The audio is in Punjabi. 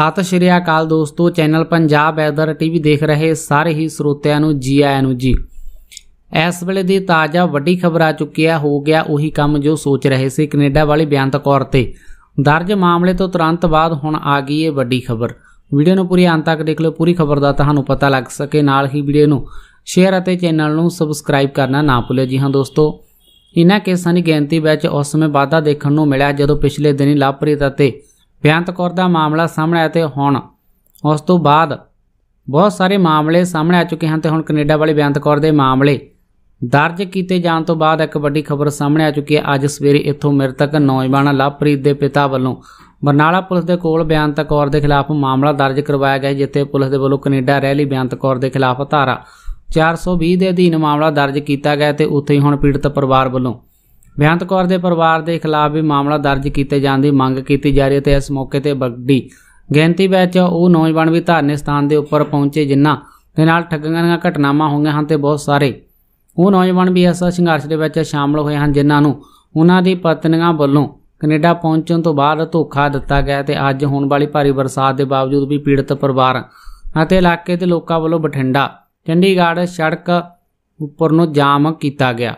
ਸਤਿ ਸ਼੍ਰੀ ਅਕਾਲ ਦੋਸਤੋ ਚੈਨਲ ਪੰਜਾਬ ਵੈਦਰ ਟੀਵੀ ਦੇਖ ਰਹੇ ਸਾਰੇ ਹੀ ਸਰੋਤਿਆਂ ਨੂੰ ਜੀ ਆਇਆਂ ਨੂੰ ਜੀ ਇਸ ਵੇਲੇ ਦੀ ਤਾਜ਼ਾ ਵੱਡੀ ਖਬਰ ਆ ਚੁੱਕੀ ਹੈ ਹੋ ਗਿਆ ਉਹੀ ਕੰਮ ਜੋ ਸੋਚ ਰਹੇ ਸੀ ਕੈਨੇਡਾ ਵਾਲੀ ਬਿਆਨਤ ਕੌਰ ਤੇ ਦਰਜ ਮਾਮਲੇ ਤੋਂ ਤੁਰੰਤ ਬਾਅਦ ਹੁਣ ਆ ਗਈ ਇਹ ਵੱਡੀ ਖਬਰ ਵੀਡੀਓ ਨੂੰ ਪੂਰੀ ਅੰਤ ਤੱਕ ਦੇਖ ਲਓ ਪੂਰੀ ਖਬਰ ਦਾ ਤੁਹਾਨੂੰ ਪਤਾ ਲੱਗ ਸਕੇ ਨਾਲ ਹੀ ਵੀਡੀਓ ਨੂੰ ਸ਼ੇਅਰ ਅਤੇ ਚੈਨਲ ਨੂੰ ਸਬਸਕ੍ਰਾਈਬ ਕਰਨਾ ਨਾ ਭੁੱਲਿਓ ਜੀ ਹਾਂ ਦੋਸਤੋ ਇਨ੍ਹਾਂ ਕੇਸਾਂ ਦੀ ਗਿਣਤੀ ਵਿੱਚ ਉਸ ਸਮੇਂ ਵਾਧਾ ਦੇਖਣ ਨੂੰ ਮਿਲਿਆ ਜਦੋਂ ਪਿਛਲੇ ਦਿਨੀ ਲਾਪਰੀਤ ਅਤੇ ਬੇਅੰਤ ਕੌਰ ਦਾ ਮਾਮਲਾ ਸਾਹਮਣੇ ਆਇਆ ਤੇ ਹੁਣ ਉਸ ਤੋਂ ਬਾਅਦ ਬਹੁਤ ਸਾਰੇ ਮਾਮਲੇ ਸਾਹਮਣੇ ਆ ਚੁੱਕੇ ਹਨ ਤੇ ਹੁਣ ਕੈਨੇਡਾ ਵਾਲੇ ਬੇਅੰਤ ਕੌਰ ਦੇ ਮਾਮਲੇ ਦਰਜ ਕੀਤੇ ਜਾਣ ਤੋਂ ਬਾਅਦ ਇੱਕ ਵੱਡੀ ਖਬਰ ਸਾਹਮਣੇ ਆ ਚੁੱਕੀ ਹੈ ਅੱਜ ਸਵੇਰੇ ਇੱਥੋਂ ਮ੍ਰਿਤਕ ਨੌਜਵਾਨ ਲਵਪ੍ਰੀਤ ਦੇ ਪਿਤਾ ਵੱਲੋਂ ਬਰਨਾਲਾ ਪੁਲਿਸ ਦੇ ਕੋਲ ਬਿਆਨਤ ਕੌਰ ਦੇ ਖਿਲਾਫ ਮਾਮਲਾ ਦਰਜ ਕਰਵਾਇਆ ਗਿਆ ਜਿੱਥੇ ਪੁਲਿਸ ਦੇ ਵੱਲੋਂ ਕੈਨੇਡਾ ਰਹਿ ਲਈ ਬਿਆਨਤ ਕੌਰ ਦੇ ਖਿਲਾਫ ਧਾਰਾ 420 ਦੇ ਅਧੀਨ ਮਾਮਲਾ ਦਰਜ ਕੀਤਾ ਗਿਆ ਤੇ ਉੱਥੇ ਹੀ ਹੁਣ ਪੀੜਤ ਪਰਿਵਾਰ ਵੱਲੋਂ ਬੇਅੰਤ ਕੌਰ ਦੇ ਪਰਿਵਾਰ ਦੇ ਖਿਲਾਫ ਵੀ ਮਾਮਲਾ ਦਰਜ ਕੀਤੇ ਜਾਣ ਦੀ ਮੰਗ ਕੀਤੀ ਜਾ ਰਹੀ ਹੈ ਤੇ ਇਸ ਮੌਕੇ ਤੇ ਵੱਡੀ ਗੈਂਤੀ ਵਿੱਚ ਉਹ ਨੌਜਵਾਨ ਵੀ ਧਾਰਨੇ ਸਥਾਨ ਦੇ ਉੱਪਰ ਪਹੁੰਚੇ ਜਿਨ੍ਹਾਂ ਦੇ ਨਾਲ ਠੱਗੀਆਂ ਦੀਆਂ ਘਟਨਾਵਾਂ ਹੋਈਆਂ ਹਨ ਤੇ ਬਹੁਤ ਸਾਰੇ ਉਹ ਨੌਜਵਾਨ ਵੀ ਇਸ ਸੰਘਰਸ਼ ਦੇ ਵਿੱਚ ਸ਼ਾਮਲ ਹੋਏ ਹਨ ਜਿਨ੍ਹਾਂ ਨੂੰ ਉਹਨਾਂ ਦੀ ਪਤਨੀਆਂ ਵੱਲੋਂ ਕੈਨੇਡਾ ਪਹੁੰਚਣ ਤੋਂ ਬਾਅਦ ਧੋਖਾ ਦਿੱਤਾ ਗਿਆ ਤੇ ਅੱਜ ਹੋਣ ਵਾਲੀ ਭਾਰੀ ਬਰਸਾਤ ਦੇ ਬਾਵਜੂਦ ਵੀ ਪੀੜਤ ਪਰਿਵਾਰ ਅਤੇ ਇਲਾਕੇ ਦੇ ਲੋਕਾਂ ਵੱਲੋਂ ਬਠਿੰਡਾ ਚੰਡੀਗੜ੍ਹ ਸੜਕ ਉੱਪਰ ਨੂੰ ਜਾਮ ਕੀਤਾ ਗਿਆ